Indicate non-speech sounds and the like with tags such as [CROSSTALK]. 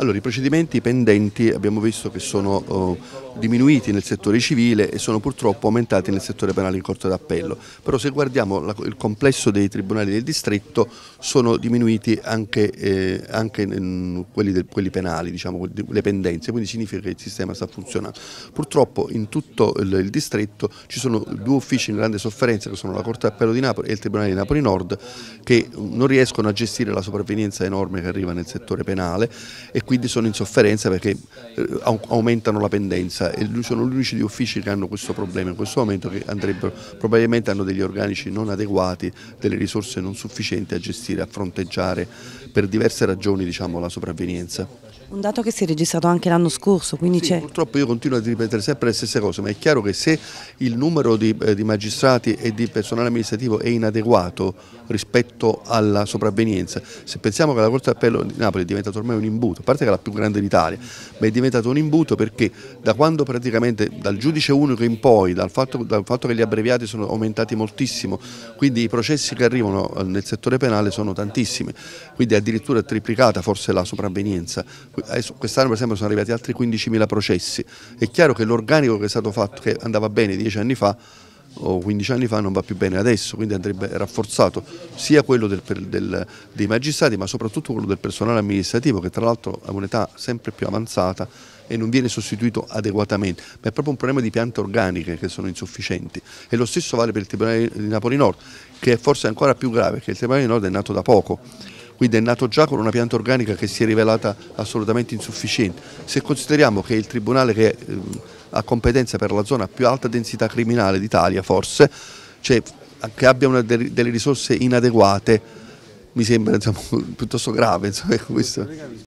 Allora, i procedimenti pendenti abbiamo visto che sono eh, diminuiti nel settore civile e sono purtroppo aumentati nel settore penale in corte d'appello, però se guardiamo la, il complesso dei tribunali del distretto sono diminuiti anche, eh, anche in, quelli, del, quelli, penali, diciamo, le pendenze, quindi significa che il sistema sta funzionando. Purtroppo in tutto il, il distretto ci sono due uffici in grande sofferenza che sono la Corte d'Appello di Napoli e il Tribunale di Napoli Nord che non riescono a gestire la sopravvenienza enorme che arriva nel settore penale e quindi sono in sofferenza perché eh, aumentano la pendenza e sono gli unici uffici che hanno questo problema in questo momento che andrebbero, probabilmente hanno degli organici non adeguati, delle risorse non sufficienti a gestire, a fronteggiare per diverse ragioni diciamo, la sopravvenienza. Un dato che si è registrato anche l'anno scorso, quindi sì, Purtroppo io continuo a ripetere sempre le stesse cose, ma è chiaro che se il numero di, eh, di magistrati e di personale amministrativo è inadeguato rispetto alla sopravvenienza, se pensiamo che la Corte d'Appello di Napoli è diventata ormai un imbuto, parte che è la più grande d'Italia, ma è diventato un imbuto perché da quando praticamente dal giudice unico in poi, dal fatto, dal fatto che gli abbreviati sono aumentati moltissimo, quindi i processi che arrivano eh, nel settore penale sono tantissimi, quindi addirittura è triplicata forse la sopravvenienza. Eh, quest'anno per esempio sono arrivati altri 15.000 processi, è chiaro che l'organico che è stato fatto, che andava bene dieci anni fa, o 15 anni fa non va più bene adesso, quindi andrebbe rafforzato sia quello del, del, dei magistrati ma soprattutto quello del personale amministrativo che tra l'altro ha un'età sempre più avanzata e non viene sostituito adeguatamente, ma è proprio un problema di piante organiche che sono insufficienti e lo stesso vale per il Tribunale di Napoli Nord che è forse ancora più grave perché il Tribunale di Nord è nato da poco quindi è nato già con una pianta organica che si è rivelata assolutamente insufficiente. Se consideriamo che il Tribunale che ehm, ha competenza per la zona più alta densità criminale d'Italia forse, cioè che abbia una, delle risorse inadeguate, mi sembra insomma, [LAUGHS] piuttosto grave. Insomma, [LAUGHS]